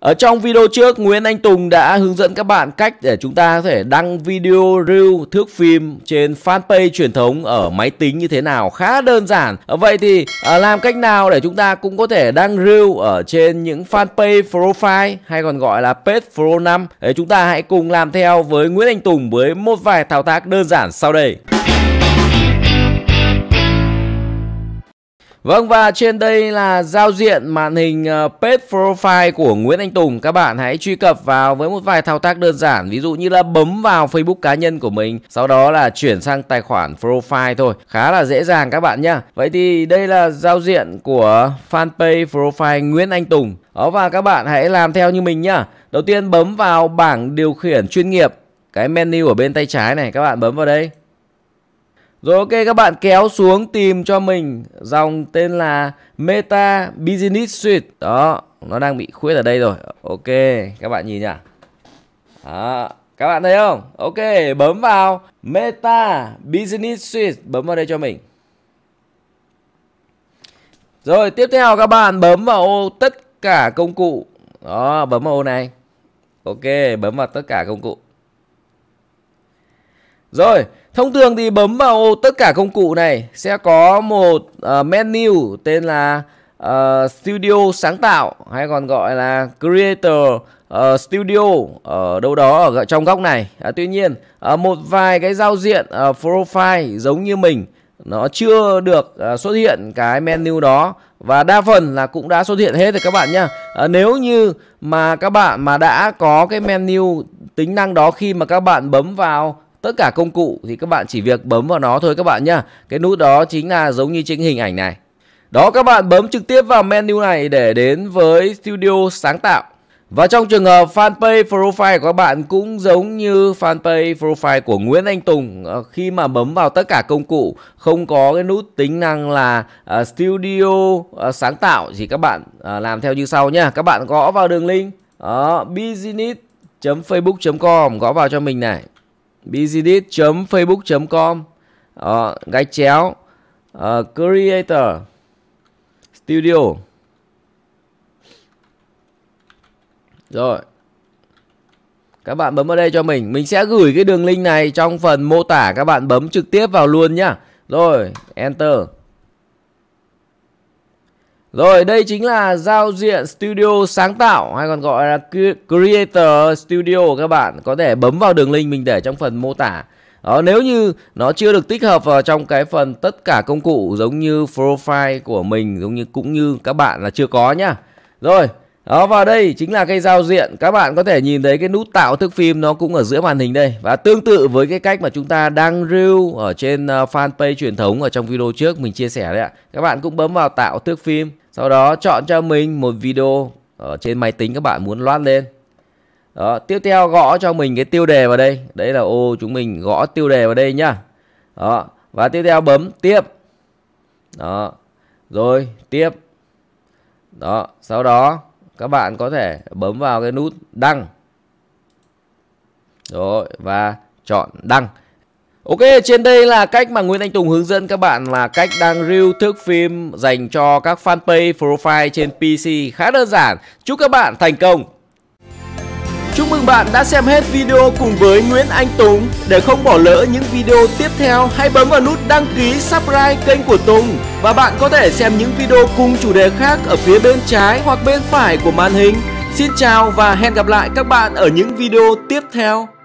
Ở trong video trước, Nguyễn Anh Tùng đã hướng dẫn các bạn cách để chúng ta có thể đăng video review thước phim trên fanpage truyền thống ở máy tính như thế nào khá đơn giản. Vậy thì à, làm cách nào để chúng ta cũng có thể đăng review ở trên những fanpage profile hay còn gọi là page pro 5. Để chúng ta hãy cùng làm theo với Nguyễn Anh Tùng với một vài thao tác đơn giản sau đây. Vâng và trên đây là giao diện màn hình ờ, page profile của Nguyễn Anh Tùng. Các bạn hãy truy cập vào với một vài thao tác đơn giản. Ví dụ như là bấm vào Facebook cá nhân của mình. Sau đó là chuyển sang tài khoản profile thôi. Khá là dễ dàng các bạn nhá. Vậy thì đây là giao diện của fanpage profile Nguyễn Anh Tùng. Đó và các bạn hãy làm theo như mình nhá. Đầu tiên bấm vào bảng điều khiển chuyên nghiệp. Cái menu ở bên tay trái này các bạn bấm vào đây. Rồi ok các bạn kéo xuống tìm cho mình dòng tên là Meta Business Suite. Đó, nó đang bị khuyết ở đây rồi. Ok, các bạn nhìn nhỉ? Đó, các bạn thấy không? Ok, bấm vào Meta Business Suite, bấm vào đây cho mình. Rồi, tiếp theo các bạn bấm vào ô tất cả công cụ. Đó, bấm vào ô này. Ok, bấm vào tất cả công cụ. Rồi, thông thường thì bấm vào tất cả công cụ này sẽ có một uh, menu tên là uh, Studio sáng tạo hay còn gọi là Creator uh, Studio ở đâu đó ở trong góc này. À, tuy nhiên, uh, một vài cái giao diện uh, profile giống như mình nó chưa được uh, xuất hiện cái menu đó và đa phần là cũng đã xuất hiện hết rồi các bạn nhá. À, nếu như mà các bạn mà đã có cái menu tính năng đó khi mà các bạn bấm vào tất cả công cụ thì các bạn chỉ việc bấm vào nó thôi các bạn nhá cái nút đó chính là giống như trên hình ảnh này đó các bạn bấm trực tiếp vào menu này để đến với Studio sáng tạo và trong trường hợp fanpage profile của các bạn cũng giống như fanpage profile của Nguyễn Anh Tùng ờ, khi mà bấm vào tất cả công cụ không có cái nút tính năng là uh, studio uh, sáng tạo thì các bạn uh, làm theo như sau nhá. Các bạn gõ vào đường link uh, business.facebook.com gõ vào cho mình này business.facebook.com uh, ờ, gạch chéo uh, creator studio rồi các bạn bấm vào đây cho mình mình sẽ gửi cái đường link này trong phần mô tả các bạn bấm trực tiếp vào luôn nhá rồi enter rồi đây chính là giao diện studio sáng tạo hay còn gọi là creator studio các bạn có thể bấm vào đường link mình để trong phần mô tả. Đó, nếu như nó chưa được tích hợp vào trong cái phần tất cả công cụ giống như profile của mình giống như cũng như các bạn là chưa có nhá. Rồi, đó và đây chính là cái giao diện Các bạn có thể nhìn thấy cái nút tạo thước phim nó cũng ở giữa màn hình đây Và tương tự với cái cách mà chúng ta đăng review ở trên ờ, fanpage truyền thống ở trong video trước mình chia sẻ đấy ạ Các bạn cũng bấm vào tạo thước phim Sau đó chọn cho mình một video ở trên máy tính các bạn muốn loát lên đó, tiếp theo gõ cho mình cái tiêu đề vào đây Đấy là ô chúng mình gõ tiêu đề vào đây nhá Đó, và tiếp theo bấm tiếp Đó, rồi tiếp Đó, sau đó các bạn có thể bấm vào cái nút đăng rồi và chọn đăng Ok, trên đây là cách mà Nguyễn Anh Tùng hướng dẫn các bạn là cách đăng reel thước phim dành cho các fanpage profile trên PC khá đơn giản. Chúc các bạn thành công! Chúc mừng bạn đã xem hết video cùng với Nguyễn Anh Tùng. Để không bỏ lỡ những video tiếp theo, hãy bấm vào nút đăng ký subscribe kênh của Tùng. Và bạn có thể xem những video cùng chủ đề khác ở phía bên trái hoặc bên phải của màn hình. Xin chào và hẹn gặp lại các bạn ở những video tiếp theo.